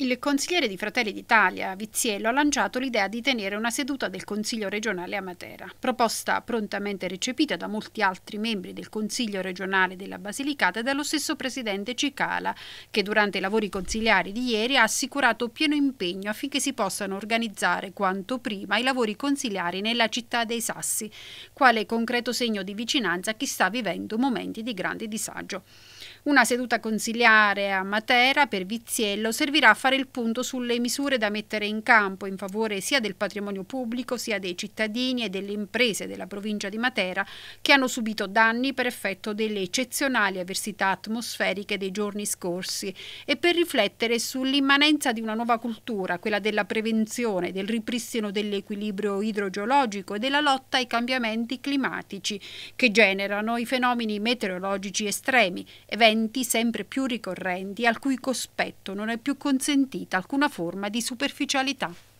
Il consigliere di Fratelli d'Italia, Viziello, ha lanciato l'idea di tenere una seduta del Consiglio regionale a Matera, proposta prontamente recepita da molti altri membri del Consiglio regionale della Basilicata e dallo stesso presidente Cicala, che durante i lavori consigliari di ieri ha assicurato pieno impegno affinché si possano organizzare quanto prima i lavori consigliari nella città dei Sassi, quale concreto segno di vicinanza a chi sta vivendo momenti di grande disagio. Una seduta consigliare a Matera per Viziello servirà a far fare il punto sulle misure da mettere in campo in favore sia del patrimonio pubblico sia dei cittadini e delle imprese della provincia di Matera che hanno subito danni per effetto delle eccezionali avversità atmosferiche dei giorni scorsi e per riflettere sull'immanenza di una nuova cultura, quella della prevenzione, del ripristino dell'equilibrio idrogeologico e della lotta ai cambiamenti climatici che generano i fenomeni meteorologici estremi, eventi sempre più ricorrenti al cui cospetto non è più consentito sentita alcuna forma di superficialità.